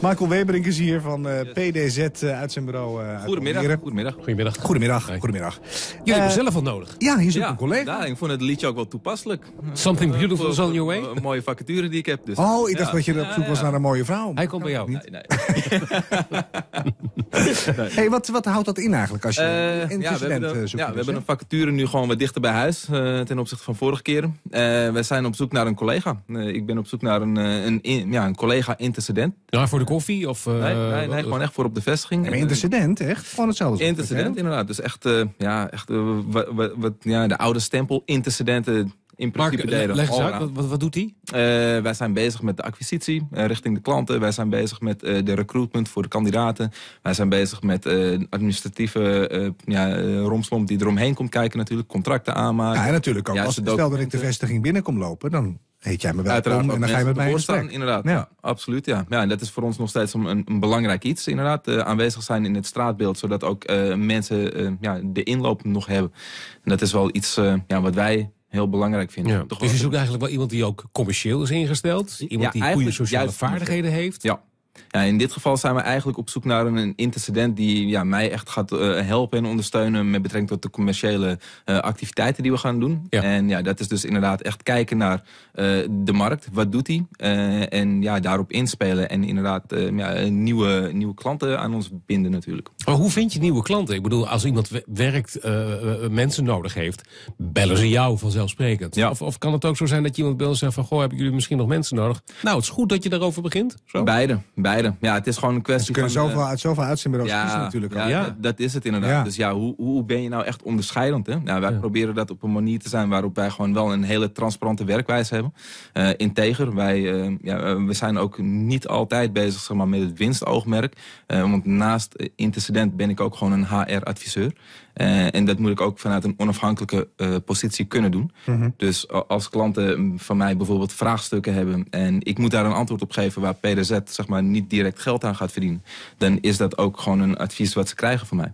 Michael Weberink is hier van eh, PDZ eh, uit zijn bureau. Uh, goedemiddag, goedemiddag. Goedemiddag. Goedemiddag. Hey. Goedemiddag. Jullie hebben zelf wat nodig. Ja, hier zit ja, een collega. ik vond het liedje ook wel toepasselijk. Something beautiful is on your way. Een mooie vacature die ik heb. Dus. Oh, ik dacht dat je op zoek was naar een mooie vrouw. Hij komt bij nou, jou. Nee, nee. nee. hey, wat, wat houdt dat in eigenlijk als je uh, ja, we hebben, eh, een vacature nu gewoon wat dichter bij huis eh, ten opzichte van vorige keer. We zijn op zoek naar een collega. ik ben op zoek naar een, een, ja, een collega intercedent. Ja, voor de koffie? Of, nee, nee, nee, gewoon echt voor op de vestiging. Een intercedent, echt? Gewoon hetzelfde. Intercedent, inderdaad. Dus echt, ja, echt wat, wat, ja, de oude stempel intercedenten in principe Mark, Leg uit, wat, wat, doet hij? Eh, wij zijn bezig met de acquisitie eh, richting de klanten. Wij zijn bezig met eh, de recruitment voor de kandidaten. Wij zijn bezig met administratieve ja, romslomp die eromheen komt kijken natuurlijk. Contracten aanmaken. Ja, natuurlijk ook. Als, stel dat ik de vestiging binnenkom lopen, dan heet jij me welkom Uiteraard, en dan ga je met mij in staan, Inderdaad, ja. absoluut. Ja. Ja, en dat is voor ons nog steeds een, een belangrijk iets. Inderdaad, aanwezig zijn in het straatbeeld, zodat ook mensen ja, de inloop nog hebben. En dat is wel iets ja, wat wij heel belangrijk vind. Dus je zoekt eigenlijk wel iemand die ook commercieel is ingesteld. Iemand die goede sociale vaardigheden heeft. Ja, ja, in dit geval zijn we eigenlijk op zoek naar een intercedent die ja, mij echt gaat eh, helpen en ondersteunen met betrekking tot de commerciële eh, activiteiten die we gaan doen. En ja, dat is dus inderdaad echt kijken naar eh, de markt, wat doet hij? en ja, daarop inspelen en inderdaad ja, nieuwe, nieuwe klanten aan ons binden natuurlijk. Maar hoe vind je nieuwe klanten? Ik bedoel, als iemand werkt, mensen nodig heeft, bellen ze jou vanzelfsprekend. Of, of kan het ook zo zijn dat je iemand belt en zegt van, goh, hebben jullie misschien nog mensen nodig? Nou, het is goed dat je daarover begint. Zo? Beide beide. Ja, het is gewoon een kwestie van... Ze kunnen zoveel, eh, uit zoveel ons natuurlijk. Ja, ja. Dat, is het inderdaad. Dus ja, hoe, hoe ben je nou echt onderscheidend? Hè? Nou, wij proberen dat op een manier te zijn waarop wij gewoon wel een hele transparante werkwijze hebben. Uh, integer, wij eh, ja, we zijn ook niet altijd bezig zeg maar, met het winstoogmerk. want naast intercedent ben ik ook gewoon een HR-adviseur. en dat moet ik ook vanuit een onafhankelijke positie kunnen doen. Mhm. Dus als klanten van mij bijvoorbeeld vraagstukken hebben en ik moet daar een antwoord op geven waar PDZ zeg maar, direct geld aan gaat verdienen, dan is dat ook gewoon een advies wat ze krijgen van mij.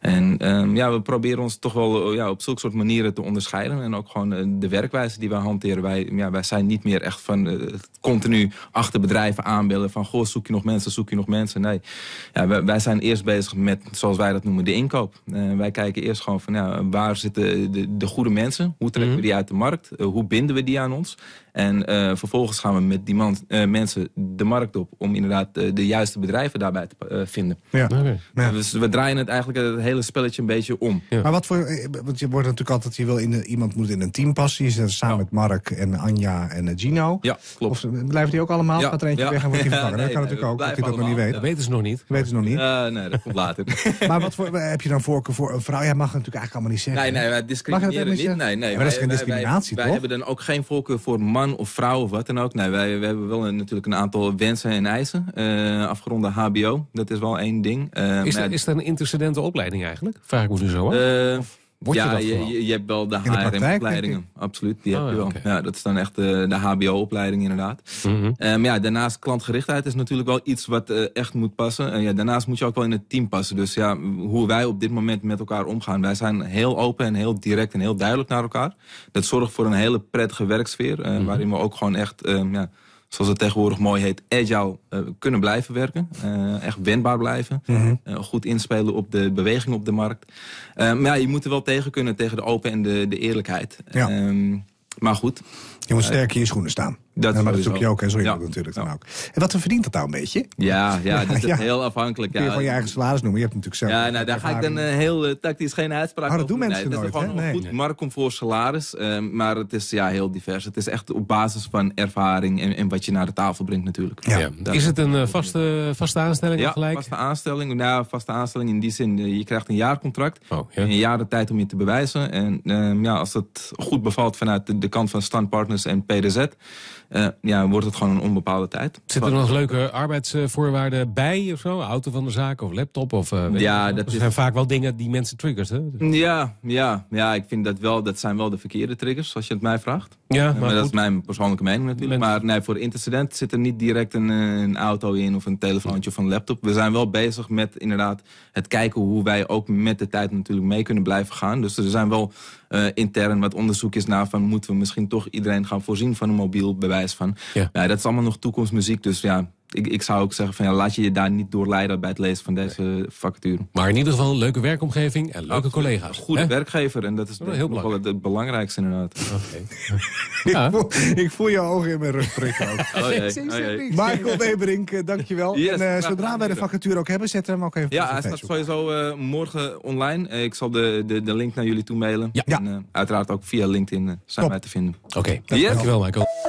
En ehm, ja, we proberen ons toch wel eh, ja, op zulke soort manieren te onderscheiden. En ook gewoon eh, de werkwijze die wij hanteren. Wij, ja, wij zijn niet meer echt van eh, continu achter bedrijven aanbellen van goh, zoek je nog mensen, zoek je nog mensen. Nee, ja, wij, wij zijn eerst bezig met, zoals wij dat noemen, de inkoop. wij kijken eerst gewoon van ja, waar zitten de, de goede mensen? Hoe trekken we mhm. die uit de markt? hoe binden we die aan ons? En eh, vervolgens gaan we met die man, eh, mensen de markt op om inderdaad de, eh, de juiste bedrijven daarbij te vinden. Ja. Okay. Dus we draaien het eigenlijk het hele spelletje een beetje om. Maar wat voor, want je wordt natuurlijk altijd, je wil in iemand moet in een team passen. Je zit samen met Mark en Anja en Gino. Ja, klopt. Of blijven die ook allemaal? Gaat er eentje weg en wordt die vervangen? dat kan natuurlijk ook, dat dat nog niet weet. weten ze nog niet. Dat weten ze nog niet. nee, dat komt later. maar wat voor, heb je dan voorkeur voor een vrouw? Jij mag natuurlijk eigenlijk allemaal niet zeggen. Nee, nee, wij discrimineren niet. Nee, nee, maar dat is geen discriminatie, wij, toch? Wij hebben dan ook geen voorkeur voor man of vrouw of wat dan ook. Nee, wij, hebben wel een, natuurlijk een aantal wensen en eisen. Uh, afgeronde HBO, dat is wel één ding. Eh, is, er, is een intercedente opleiding eigenlijk? Vraag ik me nu dus zo af. Eh, ja, je, je, hebt wel de HRM-opleidingen. Absoluut, die oh, heb je wel. Ja, dat is dan echt eh, de, HBO-opleiding inderdaad. Mm ja, daarnaast klantgerichtheid is natuurlijk wel iets wat eh, echt moet passen. En ja, daarnaast moet je ook wel in het team passen. Dus ja, hoe wij op dit moment met elkaar omgaan. Wij zijn heel open en heel direct en heel duidelijk naar elkaar. Dat zorgt voor een hele prettige werksfeer. Eh, mhm. Waarin we ook gewoon echt... Ehm, ja, zoals het tegenwoordig mooi heet, agile eh, kunnen blijven werken. Eh, echt wendbaar blijven. Mhm. Eh, goed inspelen op de beweging op de markt. maar ja, je moet er wel tegen kunnen tegen de open en de, de eerlijkheid. Ehm, maar goed. Je moet sterk in je schoenen staan. Dat, ja, maar dat zoek je ook, hè? Zo ja. natuurlijk dan ook. En wat verdient dat nou een beetje? Ja, ja dat is heel afhankelijk. Ja. je van je eigen salaris noemen, je hebt natuurlijk zelf... Ja, nou, daar ga ik dan eh, heel eh, tactisch geen uitspraak over. Oh, maar dat doen mensen nee, nooit, is gewoon nee. een voor salaris, ehm, maar het is ja, heel divers. Het is echt op basis van ervaring en, en wat je naar de tafel brengt natuurlijk. Ja. Is het een eh, vaste, vaste aanstelling ja, gelijk? vaste aanstelling. Nou, vaste aanstelling in die zin, je krijgt een jaarcontract. Oh, Een jaar de tijd om je te bewijzen. En ehm, ja, als het goed bevalt vanuit de, de kant van standpartners en PDZ eh, ja, wordt het gewoon een onbepaalde tijd. Zitten er nog leuke arbeidsvoorwaarden bij of zo? Auto van de zaak of laptop? Of, eh, ja, dat, zijn vaak wel dingen die mensen triggers Hè? Ja, ja, ja, ik vind dat wel, dat zijn wel de verkeerde triggers, als je het mij vraagt. Ja, maar, dat goed. is mijn persoonlijke mening natuurlijk. Maar nee, voor intercedent zit er niet direct een, eh, een auto in of een telefoontje of een laptop. We zijn wel bezig met inderdaad het kijken hoe wij ook met de tijd natuurlijk mee kunnen blijven gaan. Dus er zijn wel eh, intern wat onderzoek is naar van moeten we misschien toch iedereen gaan voorzien van een mobiel bewijs van. ja dat is allemaal nog toekomstmuziek. Dus ja, ik, ik zou ook zeggen van ja, laat je je daar niet doorleiden bij het lezen van deze nee. vacature. Maar in ieder geval een leuke werkomgeving en leuke collega's. goede werkgever en dat is oh, heel nog wel het, belangrijkste inderdaad. Okay. ik, voel, ik, je ogen in mijn rug prikken oh, oh, Michael Weberink, eh, dankjewel. en, uh, zodra wij de vacature ook hebben, zetten we hem ook even Ja, hij staat sowieso eh, morgen online. ik zal de, de, de link naar jullie toe mailen. En uiteraard ook via LinkedIn zijn wij te vinden. Oké, dankjewel Michael.